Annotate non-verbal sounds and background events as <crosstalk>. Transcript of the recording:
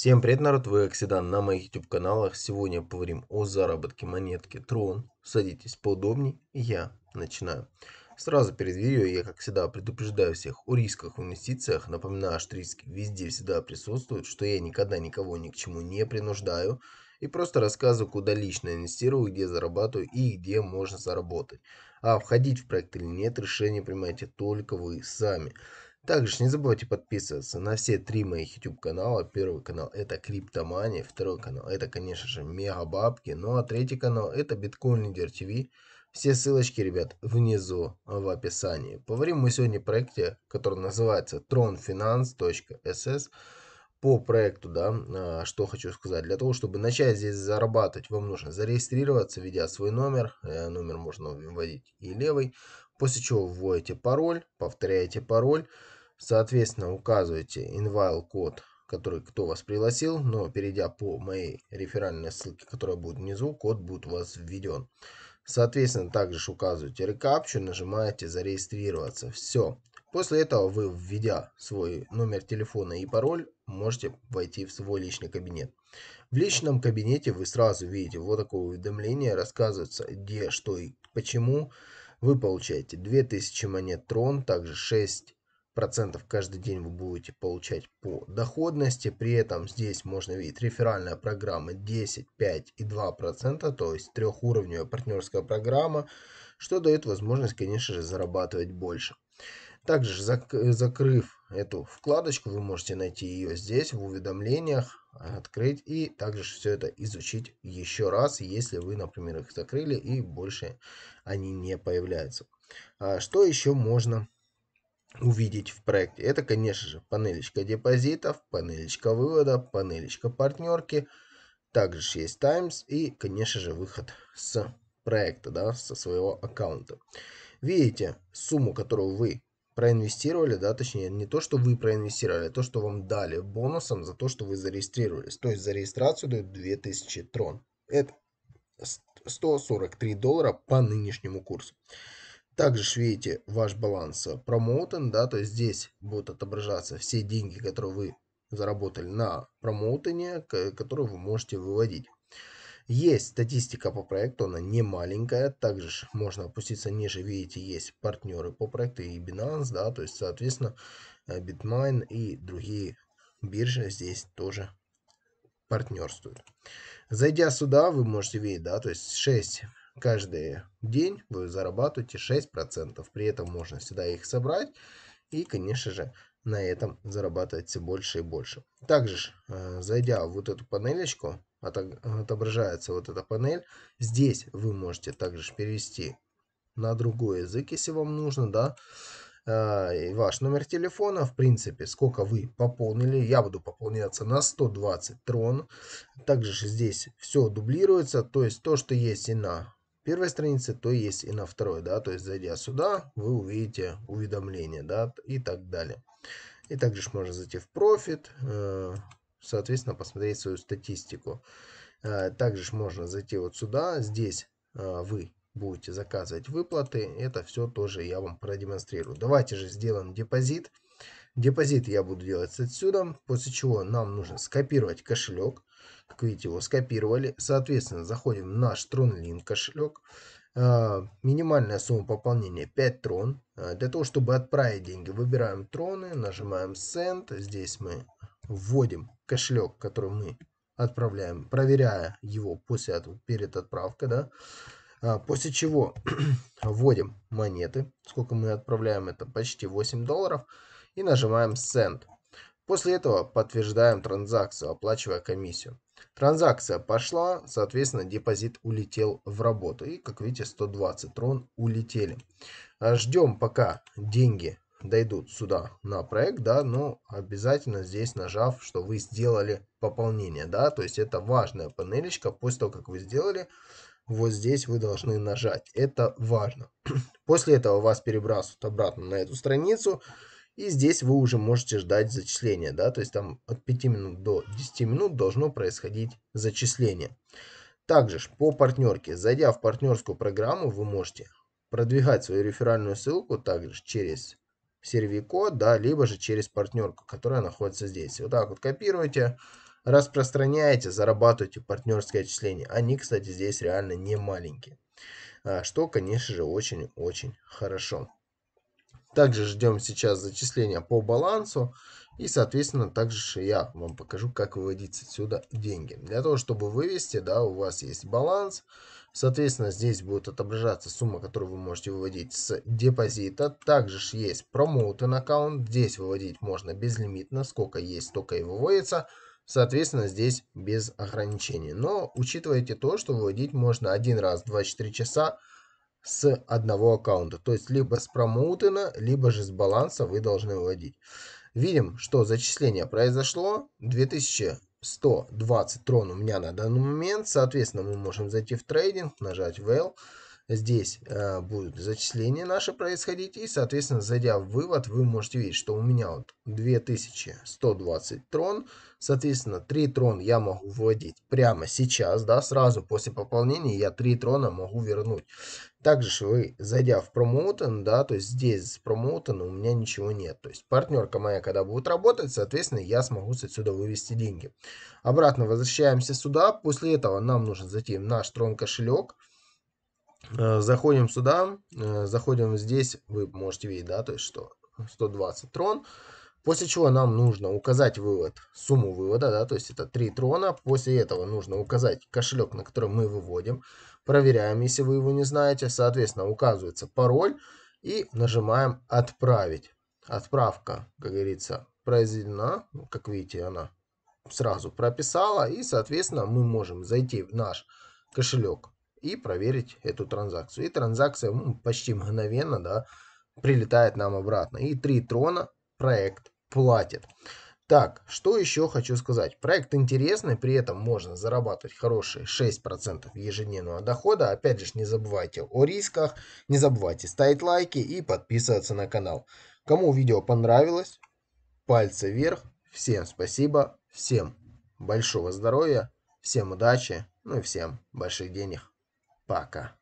Всем привет, народ, вы Оксидан на моих YouTube каналах. Сегодня поговорим о заработке монетки Tron. Садитесь поудобнее, и я начинаю. Сразу перед видео я, как всегда, предупреждаю всех о рисках в инвестициях. Напоминаю, что риски везде всегда присутствуют, что я никогда никого ни к чему не принуждаю. И просто рассказываю, куда лично инвестирую, где зарабатываю и где можно заработать. А входить в проект или нет, решение принимаете только вы сами. Также не забывайте подписываться на все три моих YouTube канала. Первый канал это Криптомания, второй канал это, конечно же, Мега Бабки, ну а третий канал это Биткоин Лидер ТВ. Все ссылочки, ребят, внизу в описании. Поговорим мы сегодня о проекте, который называется tronfinance.ss. По проекту, да, а, что хочу сказать. Для того, чтобы начать здесь зарабатывать, вам нужно зарегистрироваться, введя свой номер. Э, номер можно вводить и левый. После чего вводите пароль, повторяете пароль. Соответственно, указывайте инвайл код, который кто вас пригласил, но перейдя по моей реферальной ссылке, которая будет внизу, код будет у вас введен. Соответственно, также указываете рекапчу, нажимаете зарегистрироваться. Все. После этого вы, введя свой номер телефона и пароль, можете войти в свой личный кабинет. В личном кабинете вы сразу видите вот такое уведомление, рассказывается где, что и почему. Вы получаете 2000 монет трон, также 6 процентов каждый день вы будете получать по доходности. При этом здесь можно видеть реферальная программа 10, 5 и 2 процента, то есть трехуровневая партнерская программа, что дает возможность, конечно же, зарабатывать больше. Также, зак закрыв эту вкладочку, вы можете найти ее здесь в уведомлениях, открыть и также все это изучить еще раз, если вы, например, их закрыли и больше они не появляются. А что еще можно увидеть в проекте. Это, конечно же, панелечка депозитов, панелечка вывода, панелечка партнерки. Также есть Times и, конечно же, выход с проекта, да, со своего аккаунта. Видите сумму, которую вы проинвестировали, да, точнее, не то, что вы проинвестировали, а то, что вам дали бонусом за то, что вы зарегистрировались. То есть за регистрацию дают 2000 трон. Это 143 доллара по нынешнему курсу. Также же видите ваш баланс э, промоутен, да, то есть здесь будут отображаться все деньги, которые вы заработали на промоутене, которые вы можете выводить. Есть статистика по проекту, она не маленькая. Также можно опуститься ниже, видите, есть партнеры по проекту и Binance, да, то есть, соответственно, э, Bitmine и другие биржи здесь тоже партнерствуют. Зайдя сюда, вы можете видеть, да, то есть 6 Каждый день вы зарабатываете 6%, при этом можно всегда их собрать и, конечно же, на этом зарабатывать все больше и больше. Также, э, зайдя в вот эту панелечку, отображается вот эта панель. Здесь вы можете также перевести на другой язык, если вам нужно, да, э, и ваш номер телефона, в принципе, сколько вы пополнили. Я буду пополняться на 120 трон. Также здесь все дублируется, то есть то, что есть и на первой странице, то есть и на второй, да, то есть зайдя сюда, вы увидите уведомления, да, и так далее. И также можно зайти в профит, э, соответственно, посмотреть свою статистику. Э, также можно зайти вот сюда, здесь э, вы будете заказывать выплаты, это все тоже я вам продемонстрирую. Давайте же сделаем депозит. Депозит. Депозит я буду делать отсюда, после чего нам нужно скопировать кошелек. Как видите, его скопировали. Соответственно, заходим в наш TronLink кошелек. А, минимальная сумма пополнения 5 трон. А, для того, чтобы отправить деньги, выбираем троны, нажимаем Send. Здесь мы вводим кошелек, который мы отправляем, проверяя его после этого, перед отправкой. Да? А, после чего <clears throat> вводим монеты. Сколько мы отправляем, это почти 8 долларов и нажимаем Send. После этого подтверждаем транзакцию, оплачивая комиссию. Транзакция пошла, соответственно, депозит улетел в работу. И, как видите, 120 трон улетели. А ждем, пока деньги дойдут сюда на проект, да, но обязательно здесь нажав, что вы сделали пополнение, да, то есть это важная панелечка, после того, как вы сделали, вот здесь вы должны нажать, это важно. <clears throat> После этого вас перебрасывают обратно на эту страницу, и здесь вы уже можете ждать зачисления, да, то есть там от 5 минут до 10 минут должно происходить зачисление. Также по партнерке, зайдя в партнерскую программу, вы можете продвигать свою реферальную ссылку также через сервикод, да, либо же через партнерку, которая находится здесь. Вот так вот копируете, распространяете, зарабатываете партнерские отчисления. Они, кстати, здесь реально не маленькие, а, что, конечно же, очень-очень хорошо. Также ждем сейчас зачисления по балансу. И, соответственно, также я вам покажу, как выводить отсюда деньги. Для того, чтобы вывести, да, у вас есть баланс. Соответственно, здесь будет отображаться сумма, которую вы можете выводить с депозита. Также же есть промоутен аккаунт. Здесь выводить можно безлимитно. Сколько есть, столько и выводится. Соответственно, здесь без ограничений. Но учитывайте то, что выводить можно один раз в 24 часа с одного аккаунта. То есть либо с промоутена, либо же с баланса вы должны выводить. Видим, что зачисление произошло. 2120 трон у меня на данный момент. Соответственно, мы можем зайти в трейдинг, нажать Well. Здесь э, будут зачисления наши происходить. И, соответственно, зайдя в вывод, вы можете видеть, что у меня вот 2120 трон. Соответственно, 3 трон я могу вводить прямо сейчас. да, Сразу после пополнения я 3 трона могу вернуть. Также вы, зайдя в промоутен, да, то есть здесь с промоутена у меня ничего нет. То есть партнерка моя, когда будет работать, соответственно, я смогу отсюда вывести деньги. Обратно возвращаемся сюда. После этого нам нужно зайти в наш трон кошелек. Э, заходим сюда, э, заходим здесь, вы можете видеть, да, то есть что 120 трон. После чего нам нужно указать вывод, сумму вывода, да, то есть это 3 трона. После этого нужно указать кошелек, на который мы выводим. Проверяем, если вы его не знаете. Соответственно, указывается пароль и нажимаем «Отправить». Отправка, как говорится, произведена. Ну, как видите, она сразу прописала. И, соответственно, мы можем зайти в наш кошелек и проверить эту транзакцию. И транзакция ну, почти мгновенно да, прилетает нам обратно. И 3 трона проект платит. Так, что еще хочу сказать. Проект интересный, при этом можно зарабатывать хорошие 6% ежедневного дохода. Опять же, не забывайте о рисках, не забывайте ставить лайки и подписываться на канал. Кому видео понравилось, пальцы вверх. Всем спасибо, всем большого здоровья, всем удачи, ну и всем больших денег. Пока.